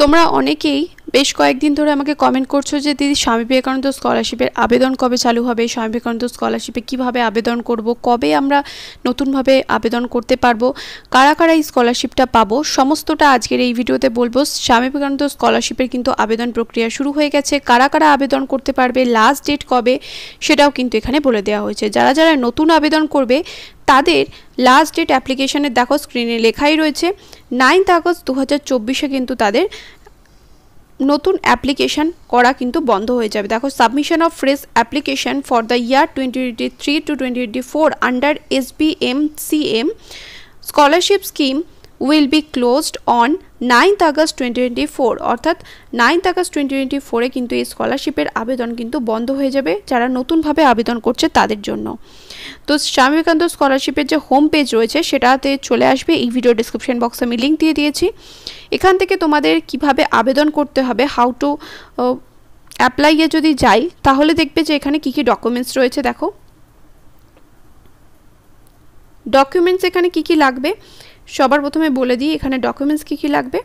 তোমরা অনেকেই বেশ কয়েকদিন ধরে আমাকে কমেন্ট করছো যে দিদি স্বামী বিবেকানন্দ স্কলারশিপের আবেদন কবে চালু হবে স্বামী বিবেকানন্দ স্কলারশিপে কিভাবে আবেদন করব কবে আমরা নতুনভাবে আবেদন করতে পারবো কারা কারা এই স্কলারশিপটা পাবো সমস্তটা আজকের এই ভিডিওতে বলবো স্বামী বিবেকানন্দ স্কলারশিপের কিন্তু আবেদন প্রক্রিয়া শুরু হয়ে গেছে কারা কারা আবেদন করতে পারবে লাস্ট ডেট কবে সেটাও কিন্তু এখানে বলে দেওয়া হয়েছে যারা যারা নতুন আবেদন করবে তাদের লাস্ট ডেট অ্যাপ্লিকেশনের দেখো স্ক্রিনে লেখাই রয়েছে নাইন্থ আগস্ট দু হাজার চব্বিশে কিন্তু তাদের নতুন অ্যাপ্লিকেশান করা কিন্তু বন্ধ হয়ে যাবে দেখো submission of fresh application for the year twenty three to twenty four under S V M C M scholarship scheme will be closed on ninth August twenty twenty four অর্থাৎ নাইন্থ আগস্ট টোয়েন্টি টোয়েন্টি ফোরে কিন্তু এই স্কলারশিপের আবেদন কিন্তু বন্ধ হয়ে যাবে যারা নতুনভাবে আবেদন করছে তাদের জন্য তো স্বামী বিবেকানন্দ স্কলারশিপের যে হোম পেজ রয়েছে সেটাতে চলে আসবে এই ভিডিও ডিসক্রিপশন বক্সে আমি লিঙ্ক দিয়ে দিয়েছি এখান থেকে তোমাদের কিভাবে আবেদন করতে হবে হাউ টু অ্যাপ্লাইয়ে যদি যাই তাহলে দেখবে যে এখানে কী কী ডকুমেন্টস রয়েছে দেখো ডকুমেন্টস এখানে কি কি লাগবে সবার প্রথমে বলে দিই এখানে ডকুমেন্টস কী কী লাগবে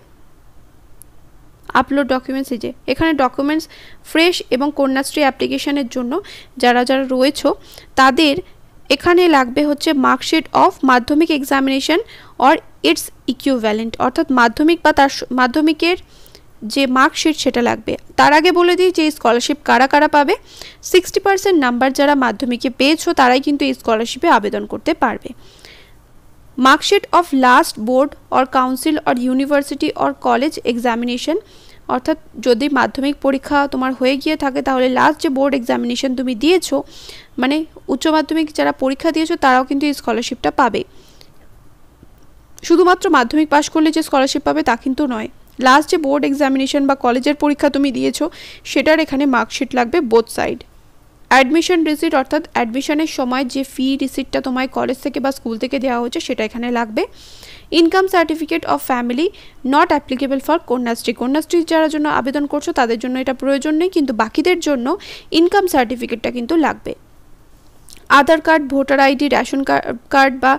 আপলোড ডকুমেন্টস এই যে এখানে ডকুমেন্টস ফ্রেশ এবং কন্যাশ্রী অ্যাপ্লিকেশনের জন্য যারা যারা রয়েছে তাদের এখানে লাগবে হচ্ছে marksheet of Madhyamik examination or it's equivalent অর্থাৎ মাধ্যমিক বা তার মাধ্যমিকের যে মার্কশিট সেটা লাগবে তার আগে বলে দিই যে স্কলারশিপ কারা কারা পাবে সিক্সটি পার্সেন্ট নাম্বার যারা মাধ্যমিকে পেয়েছো তারাই কিন্তু এই স্কলারশিপে আবেদন করতে পারবে marksheet of last board or council or university or college examination অর্থাৎ যদি মাধ্যমিক পরীক্ষা তোমার হয়ে গিয়ে থাকে তাহলে লাস্ট যে বোর্ড এক্সামিনেশন তুমি দিয়েছো মানে উচ্চ মাধ্যমিক যারা পরীক্ষা দিয়েছো তারাও কিন্তু এই স্কলারশিপটা পাবে শুধুমাত্র মাধ্যমিক পাশ করলে যে স্কলারশিপ পাবে তা কিন্তু নয় লাস্ট যে বোর্ড এক্সামিনেশন বা কলেজের পরীক্ষা তুমি দিয়েছো সেটার এখানে মার্কশিট লাগবে বোথ সাইড অ্যাডমিশন রিসিট অর্থাৎ অ্যাডমিশনের সময় যে ফি রিসিটটা তোমায় কলেজ থেকে বা স্কুল থেকে দেওয়া হচ্ছে সেটা এখানে লাগবে income certificate of family not applicable for Kanyashree Kanyashree যারা জন্য আবেদন করছো তাদের জন্য এটা প্রয়োজন নেই কিন্তু বাকিদের জন্য ইনকাম সার্টিফিকেটটা কিন্তু লাগবে Aadhaar card voter ID ration card বা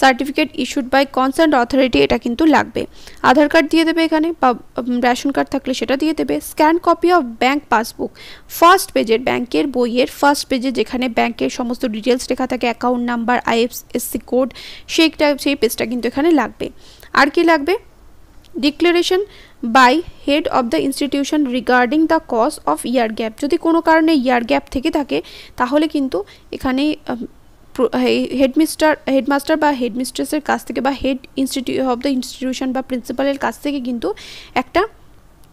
certificate issued by concern authority এটা কিন্তু লাগবে আধার কার্ড দিয়ে দেবে এখানে বা রেশন কার্ড থাকলে সেটা দিয়ে দেবে scan copy of bank passbook first পেজের ব্যাংকের বইয়ের ফার্স্ট পেজে যেখানে ব্যাংকের সমস্ত ডিটেলস লেখা থাকে অ্যাকাউন্ট নাম্বার আইএফএসসি কোড সেইটা সেই পেজটা কিন্তু এখানে লাগবে আর কি লাগবে declaration by head of the institution regarding the cause of year gap যদি কোনো কারণে ইয়ার গ্যাপ থেকে থাকে তাহলে কিন্তু এখানে হেডমিস্টার হেডমাস্টার বা হেডমিস্ট্রেসের কাছ থেকে বা head institute of the institution বা প্রিন্সিপালের কাছ থেকে কিন্তু একটা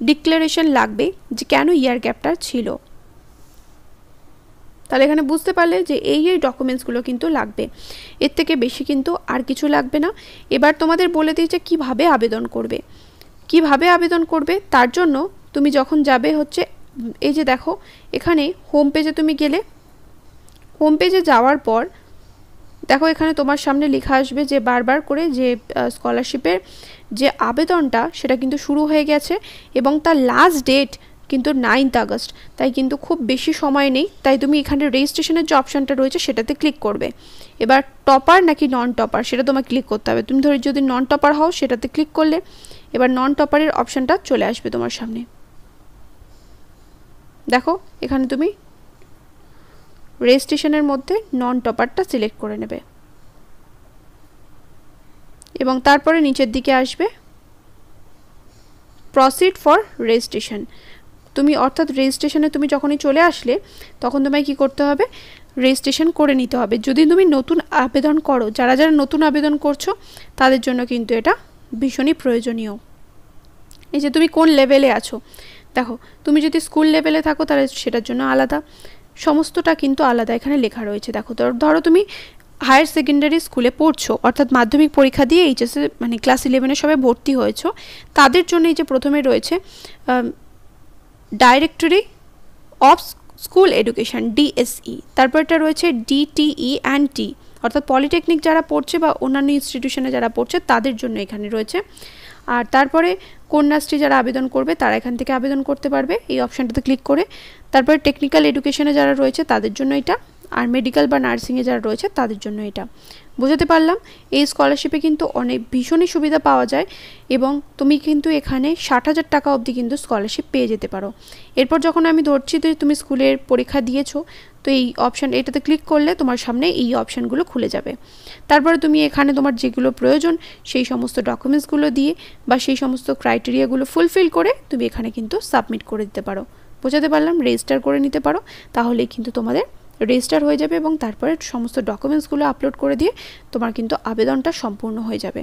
ডিক্লারেশন লাগবে যে কেন ইয়ার গ্যাপটা ছিল তাহলে এখানে বুঝতে পারলে যে এই এই ডকুমেন্টসগুলো কিন্তু লাগবে এর থেকে বেশি কিন্তু আর কিছু লাগবে না এবার তোমাদের বলে দিয়েছে কিভাবে কীভাবে আবেদন করবে কিভাবে আবেদন করবে তার জন্য তুমি যখন যাবে হচ্ছে এই যে দেখো এখানে হোম পেজে তুমি গেলে হোম পেজে যাওয়ার পর দেখো এখানে তোমার সামনে লেখা আসবে যে বারবার করে যে স্কলারশিপের যে আবেদনটা সেটা কিন্তু শুরু হয়ে গেছে এবং তার লাস্ট ডেট কিন্তু নাইন্থ আগস্ট তাই কিন্তু খুব বেশি সময় নেই তাই তুমি এখানে রেজিস্ট্রেশনের যে অপশানটা রয়েছে সেটাতে ক্লিক করবে এবার টপার নাকি নন টপার সেটা তোমাকে ক্লিক করতে হবে তুমি ধরো যদি নন টপার হও সেটাতে ক্লিক করলে এবার নন টপারের অপশানটা চলে আসবে তোমার সামনে দেখো এখানে তুমি রেজিস্ট্রেশনের মধ্যে নন টপারটা সিলেক্ট করে নেবে এবং তারপরে নিচের দিকে আসবে প্রসিড ফর রেজিস্ট্রেশন তুমি অর্থাৎ রেজিস্ট্রেশনে তুমি যখনই চলে আসলে তখন তোমায় কি করতে হবে রেজিস্ট্রেশন করে নিতে হবে যদি তুমি নতুন আবেদন করো যারা যারা নতুন আবেদন করছো তাদের জন্য কিন্তু এটা ভীষণই প্রয়োজনীয় এই যে তুমি কোন লেভেলে আছো দেখো তুমি যদি স্কুল লেভেলে থাকো তাহলে সেটার জন্য আলাদা সমস্তটা কিন্তু আলাদা এখানে লেখা রয়েছে দেখো ধরো তুমি হায়ার সেকেন্ডারি স্কুলে পড়ছো অর্থাৎ মাধ্যমিক পরীক্ষা দিয়ে এইচএসএ মানে ক্লাস ইলেভেনে সবাই ভর্তি হয়েছো তাদের জন্য এই যে প্রথমে রয়েছে directory of school education DSE এটা রয়েছে ডিটিই অ্যান্ড টি অর্থাৎ পলিটেকনিক যারা পড়ছে বা অন্যান্য ইনস্টিটিউশনে যারা পড়ছে তাদের জন্য এখানে রয়েছে আর তারপরে কন্যাশ্রী যারা আবেদন করবে তারা এখান থেকে আবেদন করতে পারবে এই অপশানটাতে ক্লিক করে তারপরে টেকনিক্যাল এডুকেশনে যারা রয়েছে তাদের জন্য এটা আর মেডিকেল বা নার্সিংয়ে যারা রয়েছে তাদের জন্য এটা বোঝাতে পারলাম এই স্কলারশিপে কিন্তু অনেক ভীষণই সুবিধা পাওয়া যায় এবং তুমি কিন্তু এখানে ষাট হাজার টাকা অবধি কিন্তু স্কলারশিপ পেয়ে যেতে পারো এরপর যখন আমি ধরছি যে তুমি স্কুলের পরীক্ষা দিয়েছো তো এই অপশান এটাতে ক্লিক করলে তোমার সামনে এই অপশানগুলো খুলে যাবে তারপরে তুমি এখানে তোমার যেগুলো প্রয়োজন সেই সমস্ত ডকুমেন্টসগুলো দিয়ে বা সেই সমস্ত ক্রাইটেরিয়াগুলো ফুলফিল করে তুমি এখানে কিন্তু সাবমিট করে দিতে পারো বোঝাতে পারলাম রেজিস্টার করে নিতে পারো তাহলেই কিন্তু তোমাদের রেজিস্টার হয়ে যাবে এবং তারপরে সমস্ত ডকুমেন্টসগুলো আপলোড করে দিয়ে তোমার কিন্তু আবেদনটা সম্পূর্ণ হয়ে যাবে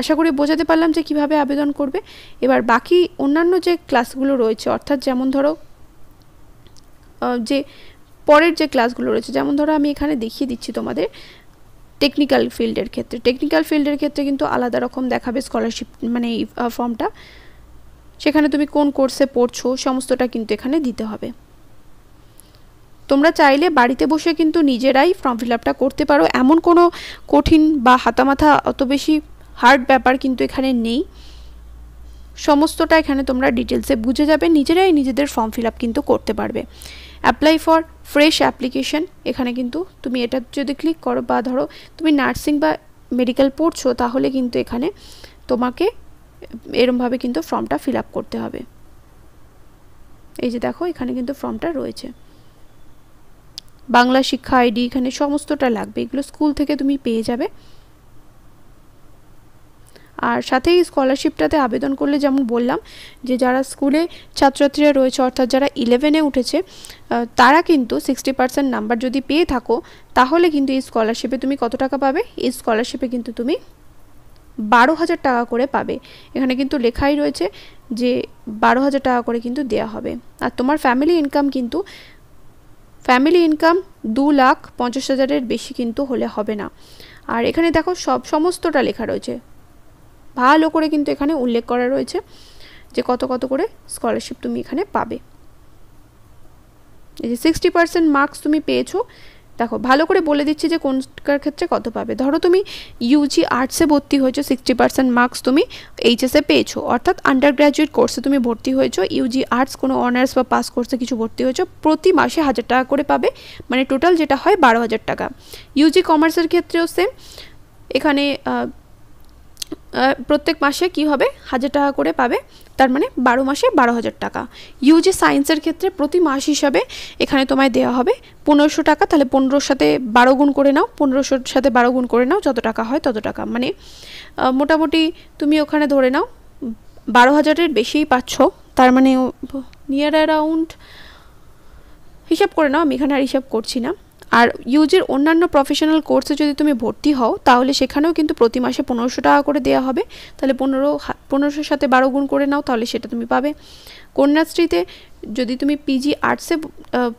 আশা করি বোঝাতে পারলাম যে কিভাবে আবেদন করবে এবার বাকি অন্যান্য যে ক্লাসগুলো রয়েছে অর্থাৎ যেমন ধরো যে পরের যে ক্লাসগুলো রয়েছে যেমন ধরো আমি এখানে দেখিয়ে দিচ্ছি তোমাদের টেকনিক্যাল ফিল্ডের ক্ষেত্রে টেকনিক্যাল ফিল্ডের ক্ষেত্রে কিন্তু আলাদা রকম দেখাবে স্কলারশিপ মানে এই ফর্মটা সেখানে তুমি কোন কোর্সে পড়ছো সমস্তটা কিন্তু এখানে দিতে হবে তোমরা চাইলে বাড়িতে বসে কিন্তু নিজেরাই ফর্ম ফিল আপটা করতে পারো এমন কোনো কঠিন বা হাতামাথা অত বেশি হার্ড ব্যাপার কিন্তু এখানে নেই সমস্তটা এখানে তোমরা ডিটেলসে বুঝে যাবে নিজেরাই নিজেদের ফর্ম ফিল আপ কিন্তু করতে পারবে অ্যাপ্লাই ফর ফ্রেশ অ্যাপ্লিকেশন এখানে কিন্তু তুমি এটা যদি ক্লিক করো বা ধরো তুমি নার্সিং বা মেডিকেল পড়ছো তাহলে কিন্তু এখানে তোমাকে এরমভাবে কিন্তু ফর্মটা ফিল আপ করতে হবে এই যে দেখো এখানে কিন্তু ফর্মটা রয়েছে বাংলা শিক্ষা আইডি এখানে সমস্তটা লাগবে এগুলো স্কুল থেকে তুমি পেয়ে যাবে আর সাথে এই স্কলারশিপটাতে আবেদন করলে যেমন বললাম যে যারা স্কুলে ছাত্রছাত্রীরা রয়েছে অর্থাৎ যারা ইলেভেনে উঠেছে তারা কিন্তু সিক্সটি পার্সেন্ট নাম্বার যদি পেয়ে থাকো তাহলে কিন্তু এই স্কলারশিপে তুমি কত টাকা পাবে এই স্কলারশিপে কিন্তু তুমি বারো হাজার টাকা করে পাবে এখানে কিন্তু লেখাই রয়েছে যে বারো হাজার টাকা করে কিন্তু দেয়া হবে আর তোমার ফ্যামিলি ইনকাম কিন্তু ফ্যামিলি ইনকাম দু লাখ পঞ্চাশ হাজারের বেশি কিন্তু হলে হবে না আর এখানে দেখো সব সমস্তটা লেখা রয়েছে ভালো করে কিন্তু এখানে উল্লেখ করা রয়েছে যে কত কত করে স্কলারশিপ তুমি এখানে পাবে এই যে সিক্সটি পার্সেন্ট মার্কস তুমি পেয়েছো দেখো ভালো করে বলে দিচ্ছি যে কোনটার ক্ষেত্রে কত পাবে ধরো তুমি ইউজি আর্টসে ভর্তি হয়েছো সিক্সটি পার্সেন্ট মার্কস তুমি এইচএসে পেয়েছো অর্থাৎ আন্ডার গ্র্যাজুয়েট কোর্সে তুমি ভর্তি হয়েছো ইউজি আর্টস কোনো অনার্স বা পাস কোর্সে কিছু ভর্তি হয়েছো প্রতি মাসে হাজার টাকা করে পাবে মানে টোটাল যেটা হয় বারো হাজার টাকা ইউজি কমার্সের ক্ষেত্রেও সেম এখানে প্রত্যেক মাসে কি হবে হাজার টাকা করে পাবে তার মানে বারো মাসে বারো হাজার টাকা ইউজি সায়েন্সের ক্ষেত্রে প্রতি মাস হিসাবে এখানে তোমায় দেওয়া হবে পনেরোশো টাকা তাহলে পনেরোর সাথে বারো গুণ করে নাও পনেরোশোর সাথে বারো গুণ করে নাও যত টাকা হয় তত টাকা মানে মোটামুটি তুমি ওখানে ধরে নাও বারো হাজারের বেশিই পাচ্ছ তার মানে নিয়ার অ্যারাউন্ড হিসাব করে নাও আমি এখানে আর হিসাব করছি না আর ইউজির অন্যান্য প্রফেশনাল কোর্সে যদি তুমি ভর্তি হও তাহলে সেখানেও কিন্তু প্রতি মাসে পনেরোশো টাকা করে দেওয়া হবে তাহলে পনেরো পনেরোশোর সাথে বারো গুণ করে নাও তাহলে সেটা তুমি পাবে কন্যাশ্রীতে যদি তুমি পিজি আর্টসে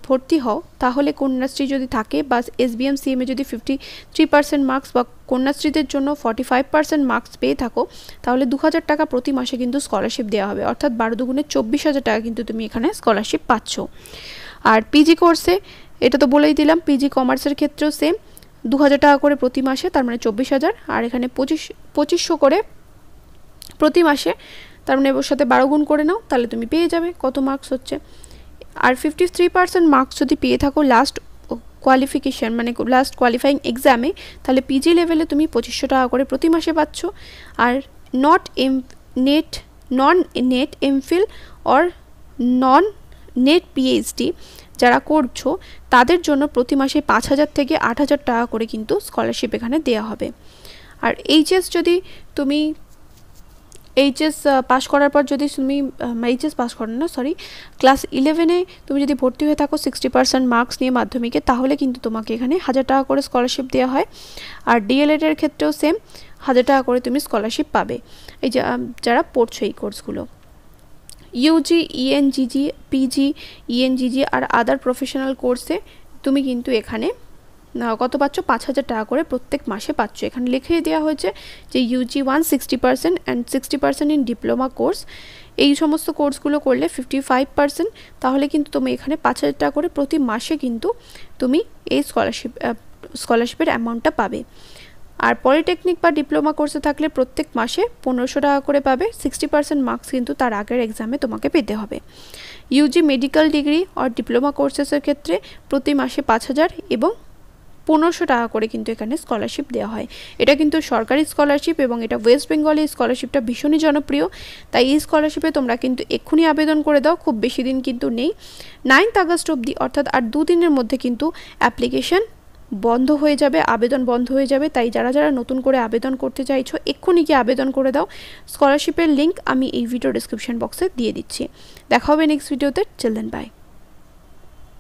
ভর্তি হও তাহলে কন্যাশ্রী যদি থাকে বা এসবিএম সিএমে যদি ফিফটি থ্রি পার্সেন্ট মার্কস বা কন্যাশ্রীদের জন্য ফর্টি ফাইভ পার্সেন্ট মার্কস পেয়ে থাকো তাহলে দু হাজার টাকা প্রতি মাসে কিন্তু স্কলারশিপ দেওয়া হবে অর্থাৎ বারো দুগুণে চব্বিশ হাজার টাকা কিন্তু তুমি এখানে স্কলারশিপ পাচ্ছ আর পিজি কোর্সে এটা তো বলেই দিলাম পিজি কমার্সের ক্ষেত্রেও সেম দু টাকা করে প্রতি মাসে তার মানে চব্বিশ হাজার আর এখানে পঁচিশ পঁচিশশো করে প্রতি মাসে তার মানে ওর সাথে বারো গুণ করে নাও তাহলে তুমি পেয়ে যাবে কত মার্কস হচ্ছে আর ফিফটি থ্রি পার্সেন্ট মার্কস যদি পেয়ে থাকো লাস্ট কোয়ালিফিকেশান মানে লাস্ট কোয়ালিফাইং এক্সামে তাহলে পিজি লেভেলে তুমি পঁচিশশো টাকা করে প্রতি মাসে পাচ্ছ আর not M NET non NET MPhil or non NET PhD যারা করছো তাদের জন্য প্রতি মাসে পাঁচ হাজার থেকে আট হাজার টাকা করে কিন্তু স্কলারশিপ এখানে দেওয়া হবে আর এইচএস যদি তুমি এইচএস পাশ করার পর যদি তুমি এইচএস পাস করো না সরি ক্লাস ইলেভেনে তুমি যদি ভর্তি হয়ে থাকো সিক্সটি পার্সেন্ট মার্কস নিয়ে মাধ্যমিকে তাহলে কিন্তু তোমাকে এখানে হাজার টাকা করে স্কলারশিপ দেওয়া হয় আর ডিএলএডের ক্ষেত্রেও সেম হাজার টাকা করে তুমি স্কলারশিপ পাবে এই যারা পড়ছো এই কোর্সগুলো ইউজি ইএনজিজি পিজি ইএনজিজি আর আদার প্রফেশনাল কোর্সে তুমি কিন্তু এখানে কত পাচ্ছ পাঁচ হাজার টাকা করে প্রত্যেক মাসে পাচ্ছ এখানে লিখে দেওয়া হয়েছে যে UG one sixty percent and sixty percent in diploma course এই সমস্ত কোর্সগুলো করলে ফিফটি ফাইভ পার্সেন্ট তাহলে কিন্তু তুমি এখানে পাঁচ হাজার টাকা করে প্রতি মাসে কিন্তু তুমি এই স্কলারশিপ স্কলারশিপের অ্যামাউন্টটা পাবে আর পলিটেকনিক বা ডিপ্লোমা কোর্সে থাকলে প্রত্যেক মাসে পনেরোশো টাকা করে পাবে সিক্সটি পার্সেন্ট মার্কস কিন্তু তার আগের এক্সামে তোমাকে পেতে হবে ইউজি মেডিকেল ডিগ্রি আর ডিপ্লোমা কোর্সেসের ক্ষেত্রে প্রতি মাসে পাঁচ হাজার এবং পনেরোশো টাকা করে কিন্তু এখানে স্কলারশিপ দেওয়া হয় এটা কিন্তু সরকারি স্কলারশিপ এবং এটা ওয়েস্ট বেঙ্গলে এই স্কলারশিপটা ভীষণই জনপ্রিয় তাই এই স্কলারশিপে তোমরা কিন্তু এক্ষুনি আবেদন করে দাও খুব বেশি দিন কিন্তু নেই নাইন্থ আগস্ট অবধি অর্থাৎ আর দুদিনের মধ্যে কিন্তু অ্যাপ্লিকেশন বন্ধ হয়ে যাবে আবেদন বন্ধ হয়ে যাবে তাই যারা যারা নতুন করে আবেদন করতে চাইছো এক্ষুনি গিয়ে আবেদন করে দাও স্কলারশিপের লিঙ্ক আমি এই ভিডিও ডিসক্রিপশন বক্সে দিয়ে দিচ্ছি দেখা হবে নেক্সট ভিডিওতে চিলড্রেন বাই